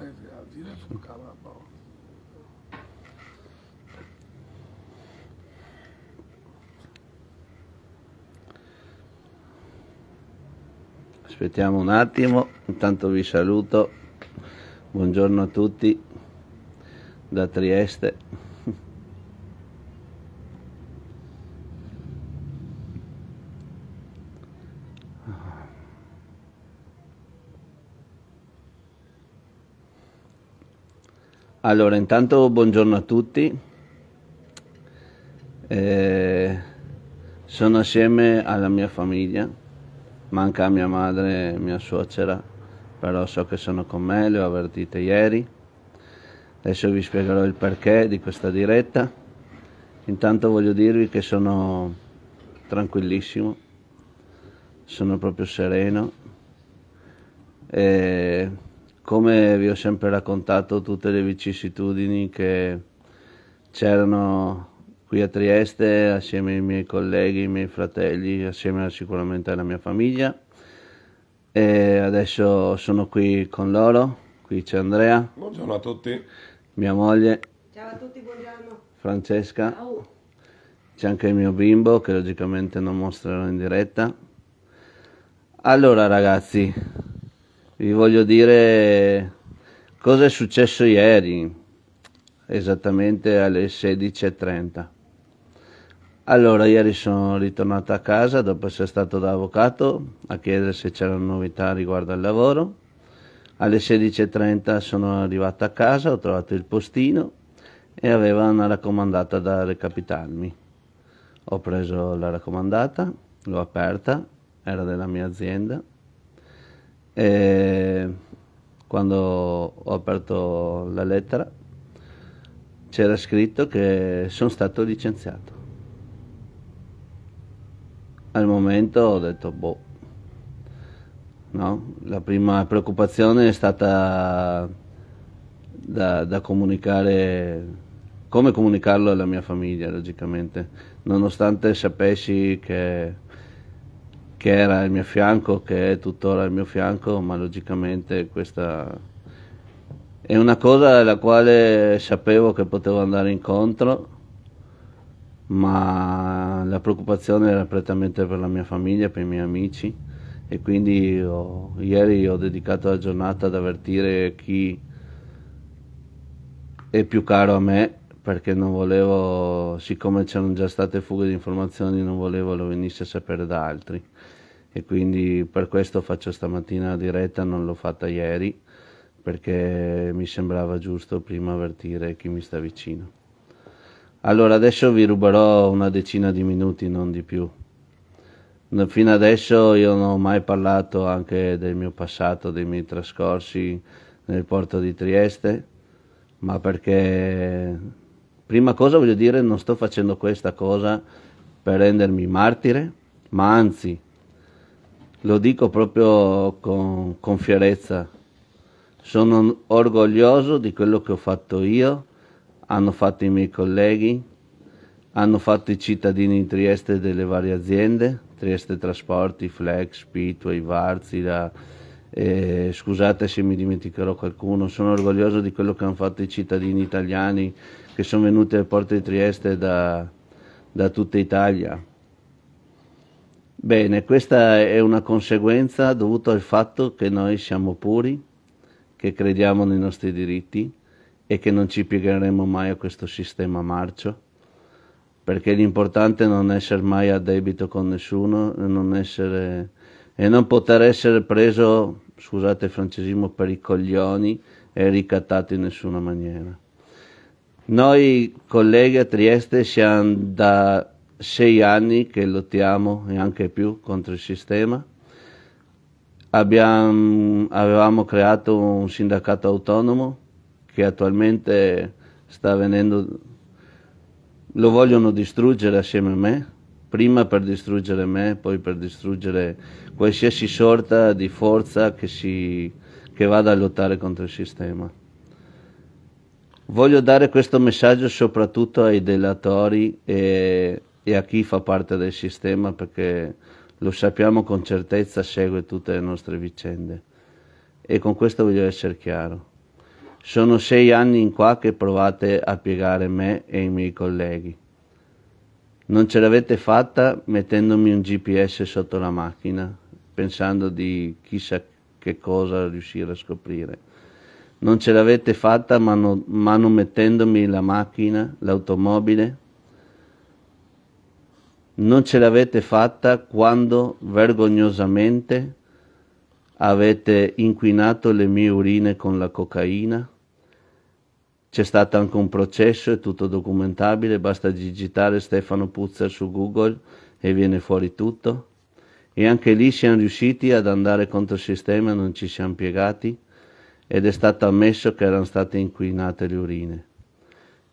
paese Algine sul Carabao. Aspettiamo un attimo, intanto vi saluto, buongiorno a tutti da Trieste. Allora, intanto buongiorno a tutti. Eh, sono assieme alla mia famiglia, manca mia madre e mia suocera, però so che sono con me, le ho avvertite ieri. Adesso vi spiegherò il perché di questa diretta. Intanto voglio dirvi che sono tranquillissimo, sono proprio sereno. Eh, come vi ho sempre raccontato tutte le vicissitudini che c'erano qui a Trieste assieme ai miei colleghi, ai miei fratelli, assieme sicuramente alla mia famiglia e adesso sono qui con loro, qui c'è Andrea. Buongiorno a tutti. Mia moglie. Ciao a tutti, buongiorno. Francesca. Ciao. C'è anche il mio bimbo che logicamente non mostrerò in diretta. Allora ragazzi, vi voglio dire cosa è successo ieri, esattamente alle 16.30. Allora, ieri sono ritornato a casa dopo essere stato da avvocato a chiedere se c'erano novità riguardo al lavoro. Alle 16.30 sono arrivato a casa, ho trovato il postino e aveva una raccomandata da recapitarmi. Ho preso la raccomandata, l'ho aperta, era della mia azienda, e quando ho aperto la lettera c'era scritto che sono stato licenziato. Al momento ho detto boh, no? La prima preoccupazione è stata da, da comunicare, come comunicarlo alla mia famiglia, logicamente, nonostante sapessi che che era al mio fianco, che è tuttora al mio fianco, ma logicamente questa è una cosa alla quale sapevo che potevo andare incontro, ma la preoccupazione era prettamente per la mia famiglia, per i miei amici e quindi ho, ieri ho dedicato la giornata ad avvertire chi è più caro a me perché non volevo, siccome c'erano già state fughe di informazioni, non volevo lo venisse a sapere da altri e quindi per questo faccio stamattina la diretta, non l'ho fatta ieri perché mi sembrava giusto prima avvertire chi mi sta vicino. Allora adesso vi ruberò una decina di minuti, non di più. Fino adesso io non ho mai parlato anche del mio passato, dei miei trascorsi nel porto di Trieste, ma perché prima cosa voglio dire non sto facendo questa cosa per rendermi martire, ma anzi lo dico proprio con, con fierezza, sono orgoglioso di quello che ho fatto io, hanno fatto i miei colleghi, hanno fatto i cittadini di Trieste delle varie aziende, Trieste Trasporti, Flex, Pitway, Varzila, eh, scusate se mi dimenticherò qualcuno, sono orgoglioso di quello che hanno fatto i cittadini italiani che sono venuti alle porte di Trieste da, da tutta Italia. Bene, questa è una conseguenza dovuta al fatto che noi siamo puri, che crediamo nei nostri diritti e che non ci piegheremo mai a questo sistema marcio, perché l'importante è non essere mai a debito con nessuno non essere, e non poter essere preso, scusate il francesismo, per i coglioni e ricattato in nessuna maniera. Noi colleghi a Trieste siamo da sei anni che lottiamo e anche più contro il sistema. Abbiamo, avevamo creato un sindacato autonomo che attualmente sta venendo, lo vogliono distruggere assieme a me, prima per distruggere me, poi per distruggere qualsiasi sorta di forza che, si, che vada a lottare contro il sistema. Voglio dare questo messaggio soprattutto ai delatori e e a chi fa parte del sistema perché lo sappiamo con certezza, segue tutte le nostre vicende. E con questo voglio essere chiaro. Sono sei anni in qua che provate a piegare me e i miei colleghi. Non ce l'avete fatta mettendomi un GPS sotto la macchina, pensando di chissà che cosa riuscire a scoprire. Non ce l'avete fatta manomettendomi no, la macchina, l'automobile, non ce l'avete fatta quando vergognosamente avete inquinato le mie urine con la cocaina. C'è stato anche un processo, è tutto documentabile, basta digitare Stefano Puzza su Google e viene fuori tutto. E anche lì siamo riusciti ad andare contro il sistema, non ci siamo piegati ed è stato ammesso che erano state inquinate le urine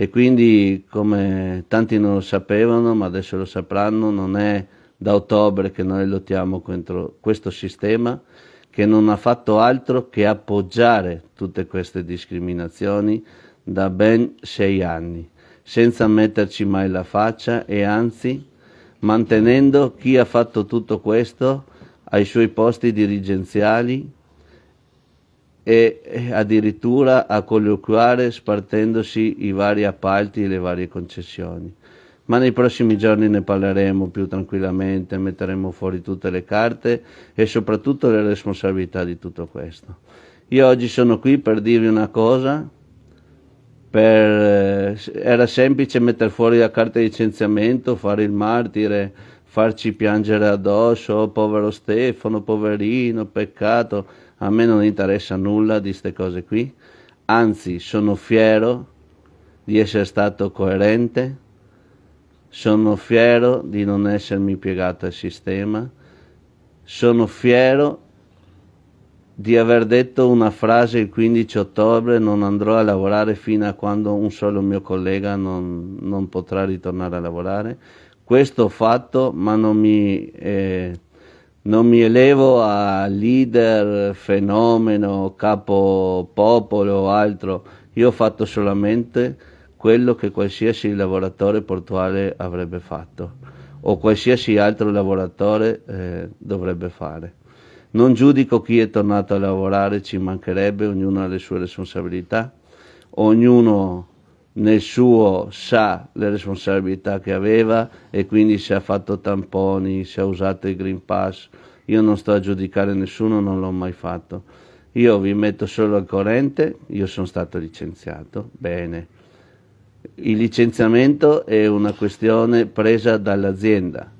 e quindi come tanti non lo sapevano ma adesso lo sapranno non è da ottobre che noi lottiamo contro questo sistema che non ha fatto altro che appoggiare tutte queste discriminazioni da ben sei anni senza metterci mai la faccia e anzi mantenendo chi ha fatto tutto questo ai suoi posti dirigenziali e addirittura a colloquiare spartendosi i vari appalti e le varie concessioni. Ma nei prossimi giorni ne parleremo più tranquillamente, metteremo fuori tutte le carte e soprattutto le responsabilità di tutto questo. Io oggi sono qui per dirvi una cosa, per, eh, era semplice mettere fuori la carta di licenziamento, fare il martire, farci piangere addosso, oh, povero Stefano, poverino, peccato a me non interessa nulla di queste cose qui, anzi sono fiero di essere stato coerente, sono fiero di non essermi piegato al sistema, sono fiero di aver detto una frase il 15 ottobre non andrò a lavorare fino a quando un solo mio collega non, non potrà ritornare a lavorare. Questo ho fatto, ma non mi... Eh, non mi elevo a leader, fenomeno, capo popolo o altro, io ho fatto solamente quello che qualsiasi lavoratore portuale avrebbe fatto o qualsiasi altro lavoratore eh, dovrebbe fare. Non giudico chi è tornato a lavorare, ci mancherebbe, ognuno ha le sue responsabilità, ognuno nel suo sa le responsabilità che aveva e quindi si è fatto tamponi, si è usato il Green Pass. Io non sto a giudicare nessuno, non l'ho mai fatto. Io vi metto solo al corrente, io sono stato licenziato, bene. Il licenziamento è una questione presa dall'azienda.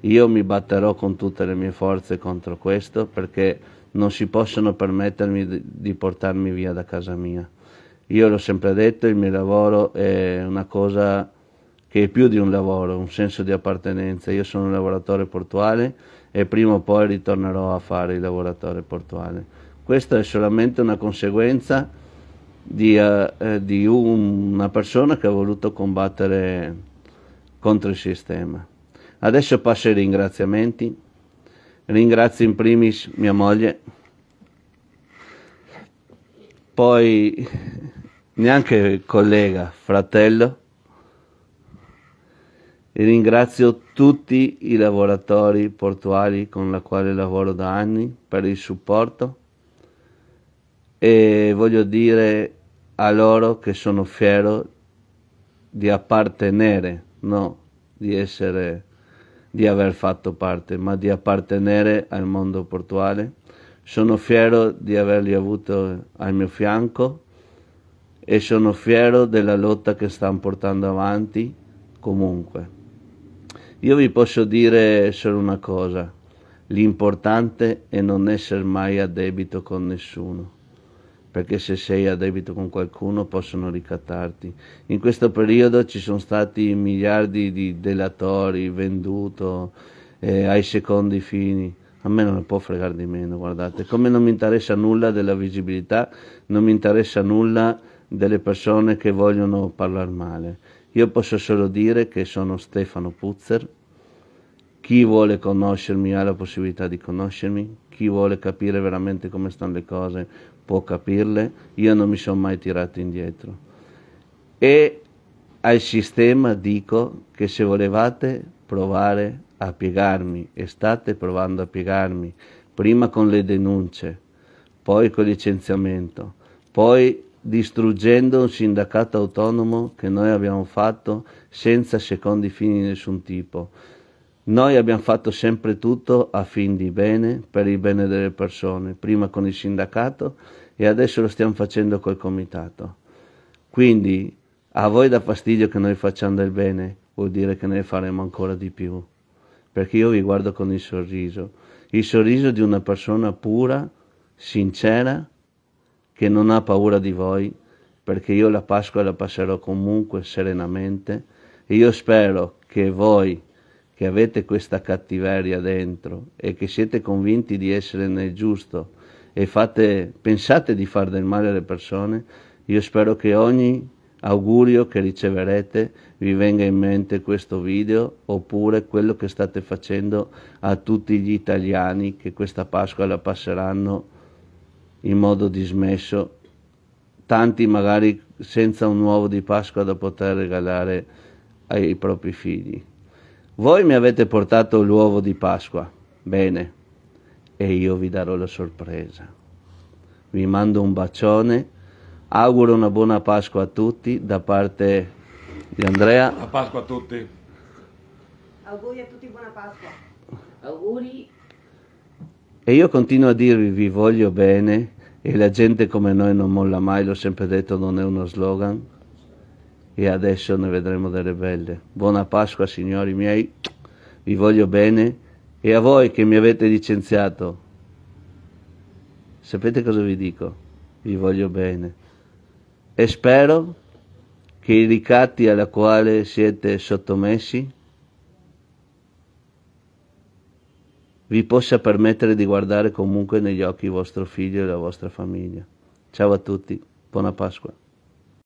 Io mi batterò con tutte le mie forze contro questo perché non si possono permettermi di portarmi via da casa mia. Io l'ho sempre detto, il mio lavoro è una cosa che è più di un lavoro, un senso di appartenenza. Io sono un lavoratore portuale e prima o poi ritornerò a fare il lavoratore portuale. Questa è solamente una conseguenza di, eh, eh di un, una persona che ha voluto combattere contro il sistema. Adesso passo ai ringraziamenti. Ringrazio in primis mia moglie, poi neanche collega, fratello. E ringrazio tutti i lavoratori portuali con la quale lavoro da anni per il supporto e voglio dire a loro che sono fiero di appartenere, no di essere di aver fatto parte, ma di appartenere al mondo portuale. Sono fiero di averli avuto al mio fianco e sono fiero della lotta che stanno portando avanti comunque. Io vi posso dire solo una cosa, l'importante è non essere mai a debito con nessuno, perché se sei a debito con qualcuno possono ricattarti. In questo periodo ci sono stati miliardi di delatori, venduto eh, ai secondi fini. A me non ne può fregare di meno, guardate, come non mi interessa nulla della visibilità, non mi interessa nulla delle persone che vogliono parlare male. Io posso solo dire che sono Stefano Puzzer. Chi vuole conoscermi ha la possibilità di conoscermi, chi vuole capire veramente come stanno le cose può capirle. Io non mi sono mai tirato indietro. E al sistema dico che se volevate provare a piegarmi e state provando a piegarmi, prima con le denunce, poi col licenziamento, poi distruggendo un sindacato autonomo che noi abbiamo fatto senza secondi fini di nessun tipo. Noi abbiamo fatto sempre tutto a fin di bene, per il bene delle persone, prima con il sindacato e adesso lo stiamo facendo col comitato. Quindi a voi dà fastidio che noi facciamo del bene, vuol dire che noi faremo ancora di più, perché io vi guardo con il sorriso, il sorriso di una persona pura, sincera, che non ha paura di voi, perché io la Pasqua la passerò comunque serenamente e io spero che voi che avete questa cattiveria dentro e che siete convinti di essere nel giusto e fate, pensate di far del male alle persone, io spero che ogni augurio che riceverete vi venga in mente questo video oppure quello che state facendo a tutti gli italiani che questa Pasqua la passeranno in modo dismesso, tanti magari senza un uovo di Pasqua da poter regalare ai propri figli. Voi mi avete portato l'uovo di Pasqua, bene, e io vi darò la sorpresa. Vi mando un bacione, auguro una buona Pasqua a tutti da parte di Andrea. Buona Pasqua a tutti. Auguri a tutti, buona Pasqua. Auguri. E io continuo a dirvi vi voglio bene e la gente come noi non molla mai, l'ho sempre detto, non è uno slogan e adesso ne vedremo delle belle. Buona Pasqua signori miei, vi voglio bene e a voi che mi avete licenziato, sapete cosa vi dico? Vi voglio bene e spero che i ricatti alla quale siete sottomessi vi possa permettere di guardare comunque negli occhi vostro figlio e la vostra famiglia. Ciao a tutti, buona Pasqua.